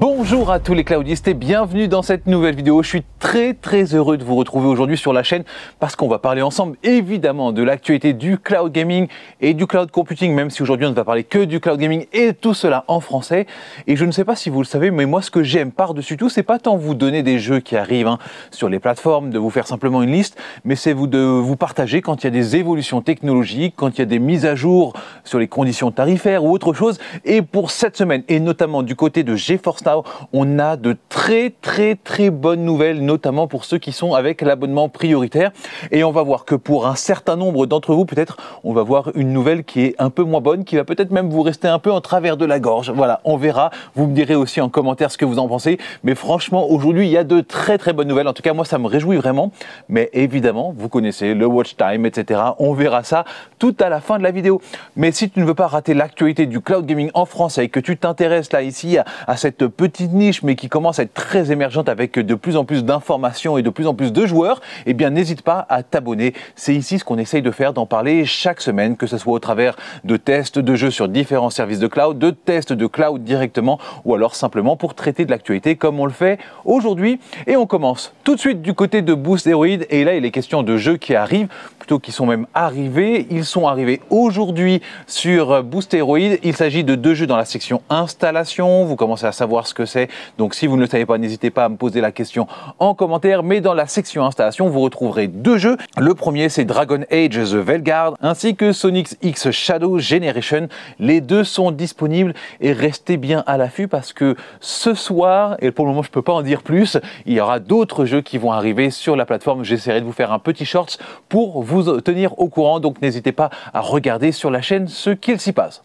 Bonjour à tous les cloudistes et bienvenue dans cette nouvelle vidéo. Je suis très très heureux de vous retrouver aujourd'hui sur la chaîne parce qu'on va parler ensemble évidemment de l'actualité du cloud gaming et du cloud computing, même si aujourd'hui on ne va parler que du cloud gaming et tout cela en français. Et je ne sais pas si vous le savez, mais moi ce que j'aime par-dessus tout, c'est pas tant vous donner des jeux qui arrivent hein, sur les plateformes, de vous faire simplement une liste, mais c'est vous de vous partager quand il y a des évolutions technologiques, quand il y a des mises à jour sur les conditions tarifaires ou autre chose. Et pour cette semaine, et notamment du côté de GeForce on a de très très très bonnes nouvelles, notamment pour ceux qui sont avec l'abonnement prioritaire. Et on va voir que pour un certain nombre d'entre vous, peut-être, on va voir une nouvelle qui est un peu moins bonne, qui va peut-être même vous rester un peu en travers de la gorge. Voilà, on verra. Vous me direz aussi en commentaire ce que vous en pensez. Mais franchement, aujourd'hui, il y a de très très bonnes nouvelles. En tout cas, moi, ça me réjouit vraiment. Mais évidemment, vous connaissez le watch time, etc. On verra ça tout à la fin de la vidéo. Mais si tu ne veux pas rater l'actualité du cloud gaming en français et que tu t'intéresses là ici à, à cette petite niche, mais qui commence à être très émergente avec de plus en plus d'informations et de plus en plus de joueurs, eh bien n'hésite pas à t'abonner. C'est ici ce qu'on essaye de faire, d'en parler chaque semaine, que ce soit au travers de tests de jeux sur différents services de cloud, de tests de cloud directement, ou alors simplement pour traiter de l'actualité comme on le fait aujourd'hui. Et on commence tout de suite du côté de Boost Heroid, et là il est question de jeux qui arrivent, plutôt qui sont même arrivés. Ils sont arrivés aujourd'hui sur Boost Heroid. Il s'agit de deux jeux dans la section installation. Vous commencez à savoir ce que c'est. Donc si vous ne le savez pas, n'hésitez pas à me poser la question en commentaire. Mais dans la section installation, vous retrouverez deux jeux. Le premier, c'est Dragon Age The Velgard, ainsi que Sonic X Shadow Generation. Les deux sont disponibles et restez bien à l'affût parce que ce soir, et pour le moment je peux pas en dire plus, il y aura d'autres jeux qui vont arriver sur la plateforme. J'essaierai de vous faire un petit short pour vous tenir au courant, donc n'hésitez pas à regarder sur la chaîne ce qu'il s'y passe.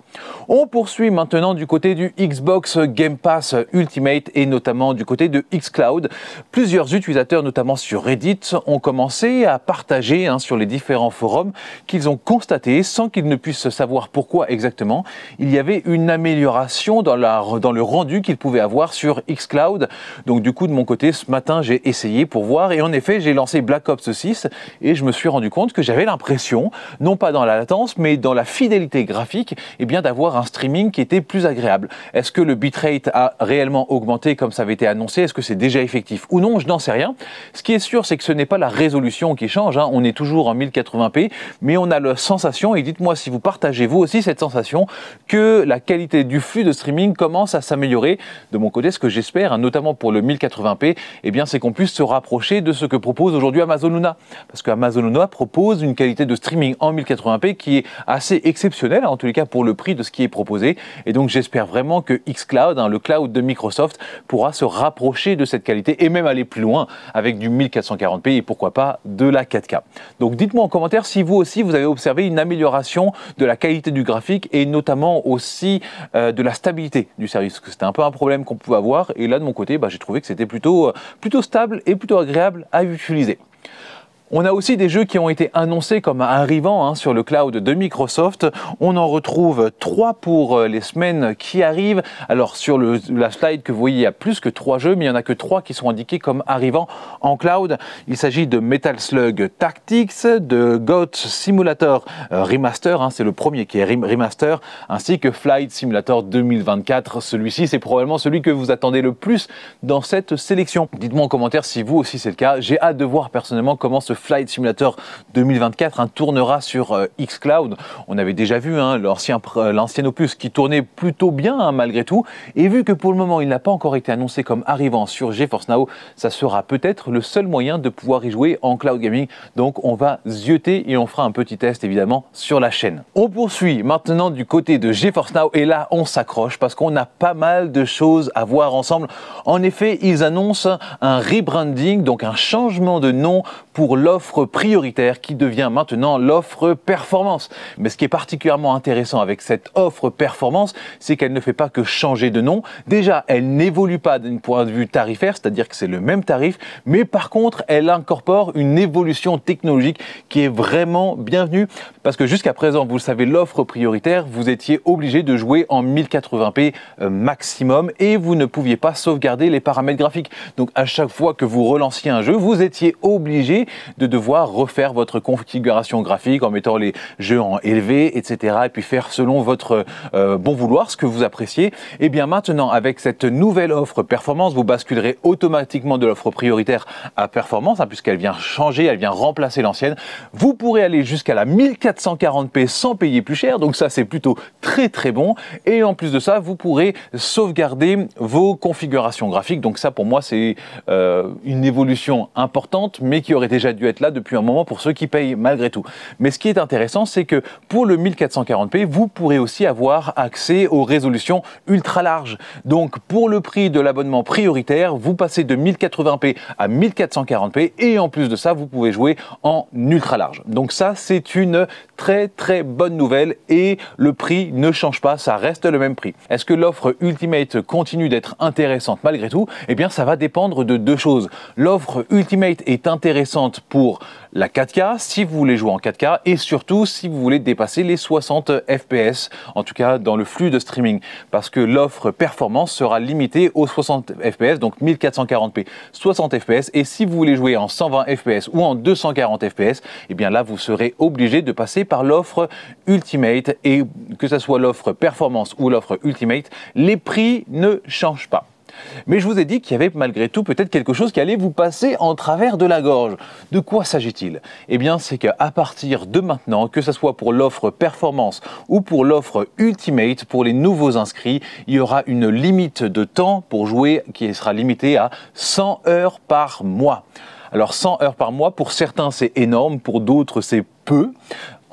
On poursuit maintenant du côté du Xbox Game Pass Ultimate et notamment du côté de xCloud. Plusieurs utilisateurs, notamment sur Reddit, ont commencé à partager hein, sur les différents forums qu'ils ont constaté, sans qu'ils ne puissent savoir pourquoi exactement, il y avait une amélioration dans, dans le rendu qu'ils pouvaient avoir sur xCloud. Donc du coup, de mon côté, ce matin, j'ai essayé pour voir et en effet, j'ai lancé Black Ops 6 et je me suis rendu compte que j'avais l'impression, non pas dans la latence, mais dans la fidélité graphique, et eh bien d'avoir un streaming qui était plus agréable. Est-ce que le bitrate a réellement augmenté comme ça avait été annoncé Est-ce que c'est déjà effectif ou non Je n'en sais rien. Ce qui est sûr, c'est que ce n'est pas la résolution qui change. Hein. On est toujours en 1080p, mais on a la sensation, et dites-moi si vous partagez vous aussi cette sensation, que la qualité du flux de streaming commence à s'améliorer. De mon côté, ce que j'espère, hein, notamment pour le 1080p, et eh bien, c'est qu'on puisse se rapprocher de ce que propose aujourd'hui Amazon Luna. Parce qu'Amazon Luna propose une qualité de streaming en 1080p qui est assez exceptionnelle, en tous les cas pour le prix de ce qui est proposé. Et donc, j'espère vraiment que xCloud, hein, le cloud de Microsoft pourra se rapprocher de cette qualité et même aller plus loin avec du 1440p et pourquoi pas de la 4K. Donc dites-moi en commentaire si vous aussi vous avez observé une amélioration de la qualité du graphique et notamment aussi euh, de la stabilité du service, que c'était un peu un problème qu'on pouvait avoir et là de mon côté bah, j'ai trouvé que c'était plutôt, euh, plutôt stable et plutôt agréable à utiliser. On a aussi des jeux qui ont été annoncés comme arrivant hein, sur le cloud de Microsoft. On en retrouve trois pour euh, les semaines qui arrivent. Alors sur le, la slide que vous voyez, il y a plus que trois jeux, mais il n'y en a que trois qui sont indiqués comme arrivant en cloud. Il s'agit de Metal Slug Tactics, de Goat Simulator euh, Remaster, hein, c'est le premier qui est Remaster, ainsi que Flight Simulator 2024. Celui-ci, c'est probablement celui que vous attendez le plus dans cette sélection. Dites-moi en commentaire si vous aussi c'est le cas. J'ai hâte de voir personnellement comment se Flight Simulator 2024 hein, tournera sur euh, xCloud. On avait déjà vu hein, euh, l'ancien, opus qui tournait plutôt bien hein, malgré tout. Et vu que pour le moment il n'a pas encore été annoncé comme arrivant sur GeForce Now, ça sera peut-être le seul moyen de pouvoir y jouer en cloud gaming. Donc on va zioter et on fera un petit test évidemment sur la chaîne. On poursuit maintenant du côté de GeForce Now et là on s'accroche parce qu'on a pas mal de choses à voir ensemble. En effet, ils annoncent un rebranding, donc un changement de nom pour le l'offre prioritaire qui devient maintenant l'offre performance. Mais ce qui est particulièrement intéressant avec cette offre performance, c'est qu'elle ne fait pas que changer de nom. Déjà, elle n'évolue pas d'un point de vue tarifaire, c'est-à-dire que c'est le même tarif, mais par contre, elle incorpore une évolution technologique qui est vraiment bienvenue parce que jusqu'à présent, vous le savez, l'offre prioritaire, vous étiez obligé de jouer en 1080p euh, maximum et vous ne pouviez pas sauvegarder les paramètres graphiques. Donc à chaque fois que vous relanciez un jeu, vous étiez obligé de devoir refaire votre configuration graphique en mettant les jeux en élevé, etc. Et puis faire selon votre euh, bon vouloir, ce que vous appréciez. Et eh bien maintenant, avec cette nouvelle offre performance, vous basculerez automatiquement de l'offre prioritaire à performance, hein, puisqu'elle vient changer, elle vient remplacer l'ancienne. Vous pourrez aller jusqu'à la 1440p sans payer plus cher, donc ça c'est plutôt très très bon. Et en plus de ça, vous pourrez sauvegarder vos configurations graphiques. Donc ça pour moi c'est euh, une évolution importante, mais qui aurait déjà dû être là depuis un moment pour ceux qui payent malgré tout. Mais ce qui est intéressant, c'est que pour le 1440p, vous pourrez aussi avoir accès aux résolutions ultra larges. Donc pour le prix de l'abonnement prioritaire, vous passez de 1080p à 1440p et en plus de ça, vous pouvez jouer en ultra large. Donc ça, c'est une très très bonne nouvelle et le prix ne change pas, ça reste le même prix. Est-ce que l'offre Ultimate continue d'être intéressante malgré tout Eh bien, ça va dépendre de deux choses. L'offre Ultimate est intéressante pour pour la 4K, si vous voulez jouer en 4K et surtout si vous voulez dépasser les 60 FPS, en tout cas dans le flux de streaming, parce que l'offre performance sera limitée aux 60 FPS, donc 1440p, 60 FPS, et si vous voulez jouer en 120 FPS ou en 240 FPS, et bien là vous serez obligé de passer par l'offre Ultimate, et que ce soit l'offre performance ou l'offre Ultimate, les prix ne changent pas. Mais je vous ai dit qu'il y avait malgré tout peut-être quelque chose qui allait vous passer en travers de la gorge. De quoi s'agit-il Eh bien, c'est qu'à partir de maintenant, que ce soit pour l'offre performance ou pour l'offre ultimate, pour les nouveaux inscrits, il y aura une limite de temps pour jouer qui sera limitée à 100 heures par mois. Alors 100 heures par mois, pour certains c'est énorme, pour d'autres c'est peu.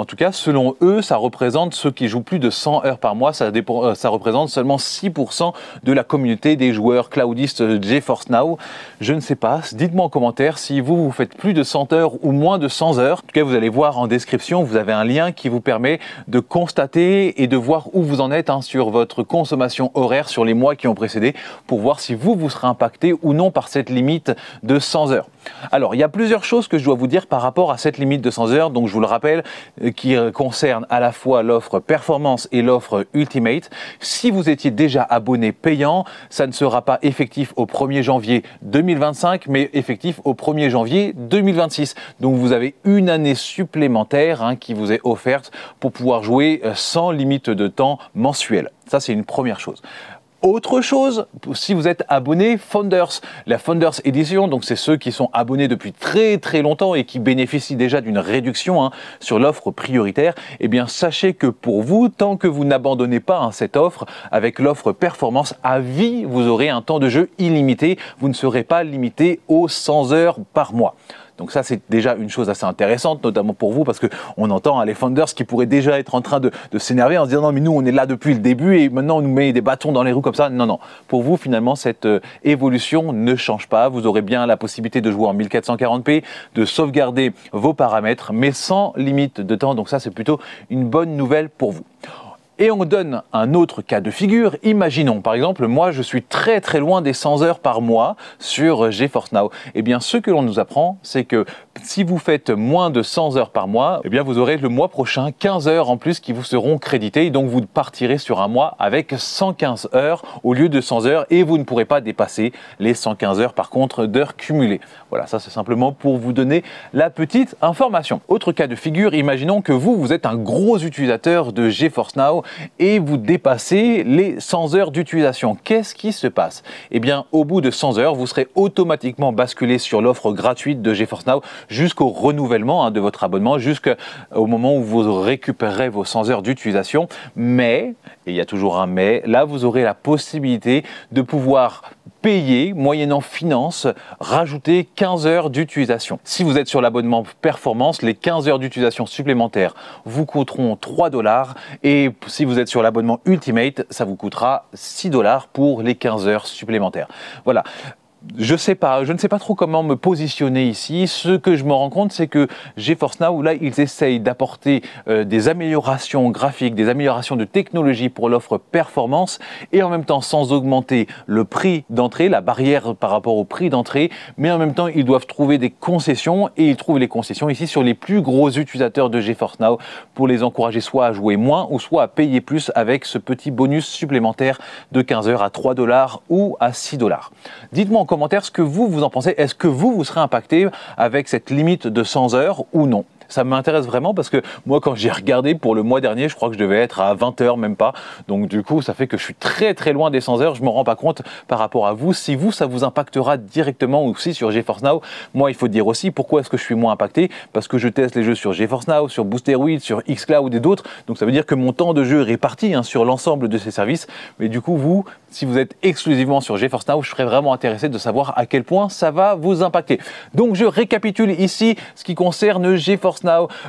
En tout cas, selon eux, ça représente ceux qui jouent plus de 100 heures par mois. Ça, euh, représente seulement 6% de la communauté des joueurs cloudistes GeForce Now. Je ne sais pas. Dites-moi en commentaire si vous, vous faites plus de 100 heures ou moins de 100 heures. En tout cas, vous allez voir en description, vous avez un lien qui vous permet de constater et de voir où vous en êtes hein, sur votre consommation horaire sur les mois qui ont précédé pour voir si vous, vous serez impacté ou non par cette limite de 100 heures. Alors, il y a plusieurs choses que je dois vous dire par rapport à cette limite de 100 heures, donc je vous le rappelle, euh, qui concerne à la fois l'offre performance et l'offre ultimate. Si vous étiez déjà abonné payant, ça ne sera pas effectif au 1er janvier 2025, mais effectif au 1er janvier 2026. Donc, vous avez une année supplémentaire hein, qui vous est offerte pour pouvoir jouer euh, sans limite de temps mensuel. Ça, c'est une première chose. Autre chose, si vous êtes abonné Founders, la Founders Edition, donc c'est ceux qui sont abonnés depuis très très longtemps et qui bénéficient déjà d'une réduction hein, sur l'offre prioritaire, eh bien sachez que pour vous, tant que vous n'abandonnez pas hein, cette offre, avec l'offre Performance à vie, vous aurez un temps de jeu illimité, vous ne serez pas limité aux 100 heures par mois. Donc ça, c'est déjà une chose assez intéressante, notamment pour vous, parce qu'on entend hein, les founders qui pourraient déjà être en train de, s'énerver en se disant non, mais nous, on est là depuis le début et maintenant on nous met des bâtons dans les roues comme ça. Non, non. Pour vous, finalement, cette euh, évolution ne change pas. Vous aurez bien la possibilité de jouer en 1440p, de sauvegarder vos paramètres, mais sans limite de temps. Donc ça, c'est plutôt une bonne nouvelle pour vous. Et on donne un autre cas de figure. Imaginons, par exemple, moi je suis très très loin des 100 heures par mois sur GeForce Now. Eh bien, ce que l'on nous apprend, c'est que si vous faites moins de 100 heures par mois, eh bien vous aurez le mois prochain 15 heures en plus qui vous seront créditées. donc vous partirez sur un mois avec 115 heures au lieu de 100 heures et vous ne pourrez pas dépasser les 115 heures par contre d'heures cumulées. Voilà, ça c'est simplement pour vous donner la petite information. Autre cas de figure, imaginons que vous, vous êtes un gros utilisateur de GeForce Now et vous dépassez les 100 heures d'utilisation. Qu'est-ce qui se passe Eh bien, au bout de 100 heures, vous serez automatiquement basculé sur l'offre gratuite de GeForce Now jusqu'au renouvellement hein, de votre abonnement, jusqu'au moment où vous récupérez vos 100 heures d'utilisation. Mais, et il y a toujours un mais, là, vous aurez la possibilité de pouvoir payer, moyennant finance, rajouter 15 heures d'utilisation. Si vous êtes sur l'abonnement performance, les 15 heures d'utilisation supplémentaires vous coûteront 3 dollars et si vous êtes sur l'abonnement Ultimate, ça vous coûtera 6 dollars pour les 15 heures supplémentaires. Voilà je sais pas, je ne sais pas trop comment me positionner ici. Ce que je me rends compte, c'est que GeForce Now, là, ils essayent d'apporter euh, des améliorations graphiques, des améliorations de technologie pour l'offre performance et en même temps sans augmenter le prix d'entrée, la barrière par rapport au prix d'entrée, mais en même temps, ils doivent trouver des concessions et ils trouvent les concessions ici sur les plus gros utilisateurs de GeForce Now pour les encourager soit à jouer moins ou soit à payer plus avec ce petit bonus supplémentaire de 15 heures à 3 dollars ou à 6 dollars. Dites-moi commentaire ce que vous, vous en pensez. Est-ce que vous, vous serez impacté avec cette limite de 100 heures ou non ça m'intéresse vraiment parce que moi, quand j'ai regardé pour le mois dernier, je crois que je devais être à 20 h même pas. Donc, du coup, ça fait que je suis très très loin des 100 heures. Je me rends pas compte par rapport à vous. Si vous, ça vous impactera directement aussi sur GeForce Now. Moi, il faut dire aussi pourquoi est-ce que je suis moins impacté parce que je teste les jeux sur GeForce Now, sur Boosteroid, sur Xcloud et d'autres. Donc, ça veut dire que mon temps de jeu est réparti hein, sur l'ensemble de ces services. Mais du coup, vous, si vous êtes exclusivement sur GeForce Now, je serais vraiment intéressé de savoir à quel point ça va vous impacter. Donc, je récapitule ici ce qui concerne GeForce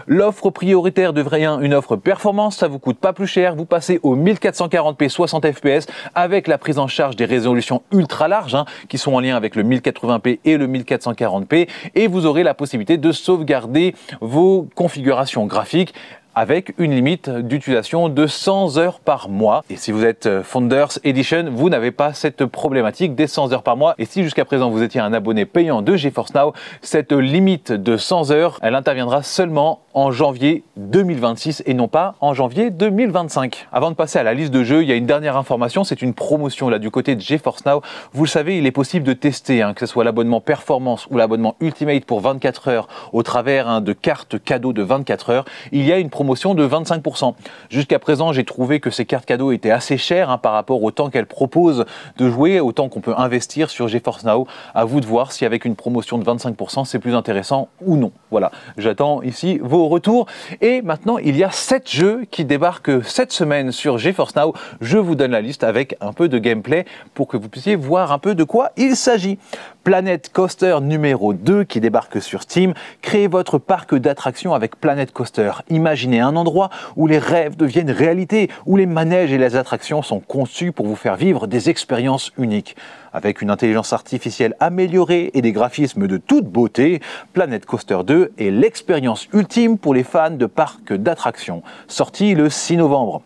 L'offre prioritaire devrait être une offre performance, ça vous coûte pas plus cher. Vous passez au 1440p 60 fps avec la prise en charge des résolutions ultra larges hein, qui sont en lien avec le 1080p et le 1440p et vous aurez la possibilité de sauvegarder vos configurations graphiques avec une limite d'utilisation de 100 heures par mois. Et si vous êtes euh, Founders Edition, vous n'avez pas cette problématique des 100 heures par mois. Et si jusqu'à présent vous étiez un abonné payant de GeForce Now, cette limite de 100 heures, elle interviendra seulement en janvier 2026 et non pas en janvier 2025. Avant de passer à la liste de jeux, il y a une dernière information, c'est une promotion là du côté de GeForce Now. Vous le savez, il est possible de tester, hein, que ce soit l'abonnement Performance ou l'abonnement Ultimate pour 24 heures au travers hein, de cartes cadeaux de 24 heures. Il y a une promotion de 25%. Jusqu'à présent, j'ai trouvé que ces cartes cadeaux étaient assez chères hein, par rapport au temps qu'elles proposent de jouer, au temps qu'on peut investir sur GeForce Now. À vous de voir si avec une promotion de 25%, c'est plus intéressant ou non. Voilà, j'attends ici vos retour. Et maintenant, il y a 7 jeux qui débarquent cette semaine sur GeForce Now. Je vous donne la liste avec un peu de gameplay pour que vous puissiez voir un peu de quoi il s'agit. Planet Coaster numéro 2 qui débarque sur Steam. Créez votre parc d'attractions avec Planet Coaster. Imaginez un endroit où les rêves deviennent réalité, où les manèges et les attractions sont conçus pour vous faire vivre des expériences uniques. Avec une intelligence artificielle améliorée et des graphismes de toute beauté, Planet Coaster 2 est l'expérience ultime pour les fans de parcs d'attractions, sorti le 6 novembre.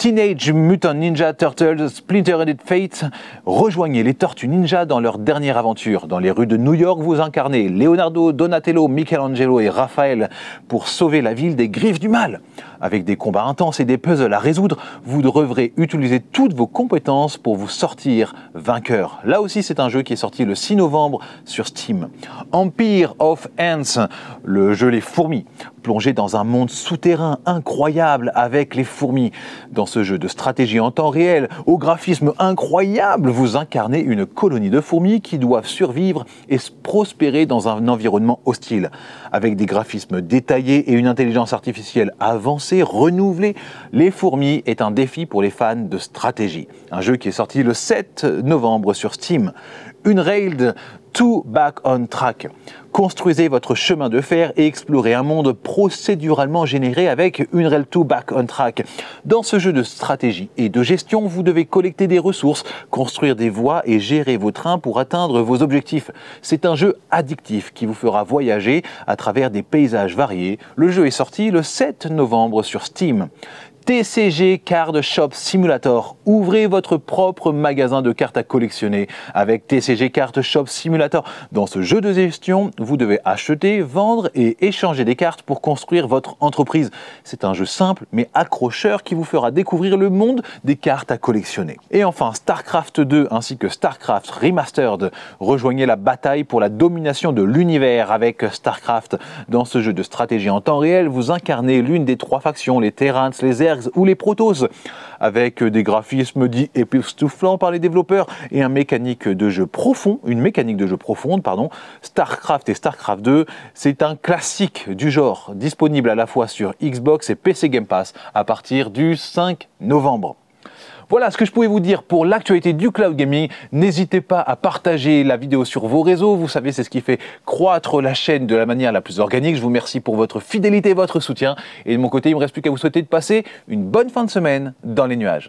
Teenage Mutant Ninja Turtles Splinter Fate, rejoignez les Tortues Ninja dans leur dernière aventure. Dans les rues de New York, vous incarnez Leonardo, Donatello, Michelangelo et Raphaël pour sauver la ville des griffes du mal. Avec des combats intenses et des puzzles à résoudre, vous devrez utiliser toutes vos compétences pour vous sortir vainqueur. Là aussi, c'est un jeu qui est sorti le 6 novembre sur Steam. Empire of Ants, le jeu Les Fourmis. Plongez dans un monde souterrain incroyable avec les fourmis. Dans ce jeu de stratégie en temps réel, au graphisme incroyable, vous incarnez une colonie de fourmis qui doivent survivre et se prospérer dans un environnement hostile. Avec des graphismes détaillés et une intelligence artificielle avancée, renouveler. Les fourmis est un défi pour les fans de stratégie. Un jeu qui est sorti le 7 novembre sur Steam. Unrailed to Back on Track. Construisez votre chemin de fer et explorez un monde procéduralement généré avec Unrail 2 Back on Track. Dans ce jeu de stratégie et de gestion, vous devez collecter des ressources, construire des voies et gérer vos trains pour atteindre vos objectifs. C'est un jeu addictif qui vous fera voyager à travers des paysages variés. Le jeu est sorti le 7 novembre sur Steam. TCG Card Shop Simulator. Ouvrez votre propre magasin de cartes à collectionner avec TCG Card Shop Simulator. Dans ce jeu de gestion, vous devez acheter, vendre et échanger des cartes pour construire votre entreprise. C'est un jeu simple mais accrocheur qui vous fera découvrir le monde des cartes à collectionner. Et enfin, StarCraft 2 ainsi que StarCraft Remastered. Rejoignez la bataille pour la domination de l'univers avec StarCraft. Dans ce jeu de stratégie en temps réel, vous incarnez l'une des trois factions, les Terrans, les Ergs ou les Protos, avec des graphismes dits époustouflants par les développeurs et un mécanique de jeu profond, une mécanique de jeu profonde, pardon. StarCraft et StarCraft 2, c'est un classique du genre, disponible à la fois sur Xbox et PC Game Pass à partir du 5 novembre. Voilà ce que je pouvais vous dire pour l'actualité du cloud gaming. N'hésitez pas à partager la vidéo sur vos réseaux. Vous savez, c'est ce qui fait croître la chaîne de la manière la plus organique. Je vous remercie pour votre fidélité, et votre soutien. Et de mon côté, il ne me reste plus qu'à vous souhaiter de passer une bonne fin de semaine dans les nuages.